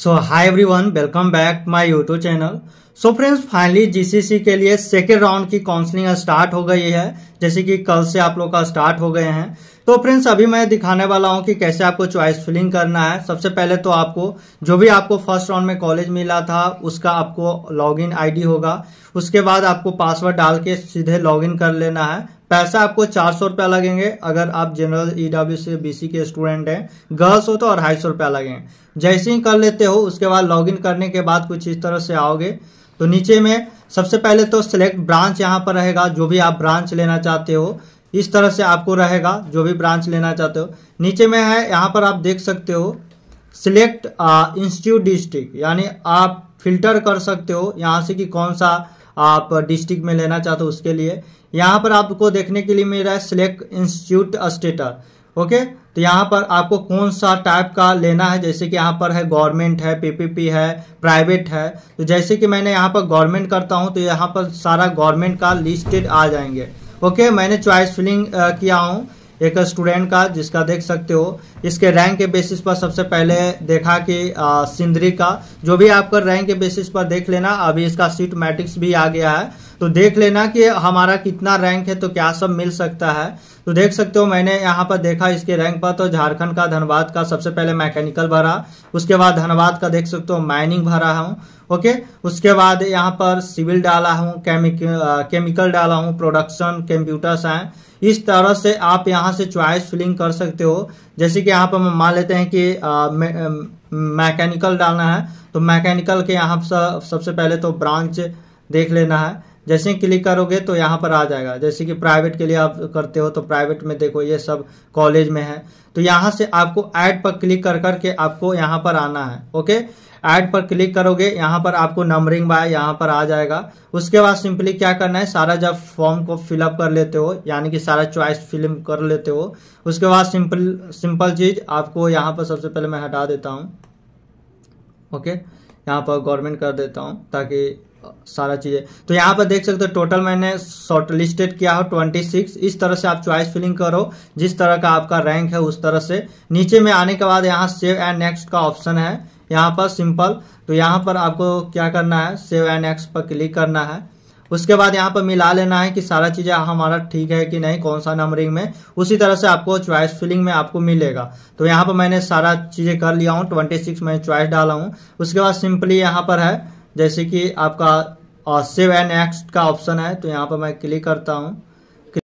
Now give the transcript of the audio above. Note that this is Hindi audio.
so hi everyone welcome back my YouTube channel so friends finally GCC के लिए सेकेंड राउंड की काउंसलिंग स्टार्ट हो गई है जैसे कि कल से आप लोग का स्टार्ट हो गए हैं तो फ्रेंड्स अभी मैं दिखाने वाला हूं कि कैसे आपको चॉइस फिलिंग करना है सबसे पहले तो आपको जो भी आपको फर्स्ट राउंड में कॉलेज मिला था उसका आपको लॉगिन आईडी होगा उसके बाद आपको पासवर्ड डाल के सीधे लॉगिन कर लेना है पैसा आपको चार सौ रुपया लगेंगे अगर आप जनरल ईडब्ल्यू से बीसी के स्टूडेंट हैं गर्ल्स हो तो अढ़ाई सौ रुपया लगेंगे जैसे ही कर लेते हो उसके बाद लॉगिन करने के बाद कुछ इस तरह से आओगे तो नीचे में सबसे पहले तो सिलेक्ट ब्रांच यहाँ पर रहेगा जो भी आप ब्रांच लेना चाहते हो इस तरह से आपको रहेगा जो भी ब्रांच लेना चाहते हो नीचे में है यहाँ पर आप देख सकते हो सिलेक्ट इंस्टीट्यूट डिस्ट्रिक्ट यानी आप फिल्टर कर सकते हो यहाँ से कि कौन सा आप डिस्ट्रिक्ट में लेना चाहते हो उसके लिए यहाँ पर आपको देखने के लिए मिल रहा है सिलेक्ट इंस्टीट्यूट स्टेटर ओके तो यहाँ पर आपको कौन सा टाइप का लेना है जैसे कि यहाँ पर है गवर्नमेंट है पीपीपी है प्राइवेट है तो जैसे कि मैंने यहाँ पर गवर्नमेंट करता हूँ तो यहाँ पर सारा गवर्नमेंट का लिस्टेड आ जाएंगे ओके मैंने चॉइस फिलिंग uh, किया हूँ एक स्टूडेंट का जिसका देख सकते हो इसके रैंक के बेसिस पर सबसे पहले देखा कि uh, सिंदरी का जो भी आपका रैंक के बेसिस पर देख लेना अभी इसका सीट मैट्रिक्स भी आ गया है तो देख लेना कि हमारा कितना रैंक है तो क्या सब मिल सकता है तो देख सकते हो मैंने यहाँ पर देखा इसके रैंक पर तो झारखंड का धनबाद का सबसे पहले मैकेनिकल भरा उसके बाद धनबाद का देख सकते हो माइनिंग भरा हूँ ओके उसके बाद यहाँ पर सिविल डाला हूँ केमिक, केमिकल डाला हूँ प्रोडक्शन कंप्यूटर साइंस इस तरह से आप यहाँ से च्वाइस फिलिंग कर सकते हो जैसे कि यहाँ पर मान लेते हैं कि मैकेनिकल डालना है तो मैकेनिकल के यहाँ सबसे पहले तो ब्रांच देख लेना है जैसे ही क्लिक करोगे तो यहाँ पर आ जाएगा जैसे कि प्राइवेट के लिए आप करते हो तो प्राइवेट में देखो ये सब कॉलेज में है तो यहाँ से आपको ऐड पर क्लिक कर करके आपको यहाँ पर आना है ओके ऐड पर क्लिक करोगे यहाँ पर आपको नंबरिंग बाय यहाँ पर आ जाएगा उसके बाद सिंपली क्या करना है सारा जब फॉर्म को फिलअप कर लेते हो यानी कि सारा चॉइस फिल्म कर लेते हो उसके बाद सिंपल सिंपल चीज़ आपको यहाँ पर सबसे पहले मैं हटा देता हूँ ओके यहाँ पर गवर्नमेंट कर देता हूँ ताकि सारा चीज़ें तो यहाँ पर देख सकते हो टोटल मैंने शॉर्ट लिस्टेड किया हो ट्वेंटी सिक्स इस तरह से आप चॉइस फिलिंग करो जिस तरह का आपका रैंक है उस तरह से नीचे में आने के बाद यहाँ सेव एंड नेक्स्ट का ऑप्शन है यहाँ पर सिंपल तो यहाँ पर आपको क्या करना है सेव एंड नेक्स्ट पर क्लिक करना है उसके बाद यहाँ पर मिला लेना है कि सारा चीज़ें हमारा ठीक है कि नहीं कौन सा नंबरिंग में उसी तरह से आपको चॉइस फिलिंग में आपको मिलेगा तो यहाँ पर मैंने सारा चीज़ें कर लिया हूँ ट्वेंटी सिक्स मैंने चॉइस डाला हूँ उसके बाद सिंपली यहाँ पर है जैसे कि आपका सेव एंड नेक्स्ट का ऑप्शन है तो यहाँ पर मैं क्लिक करता हूँ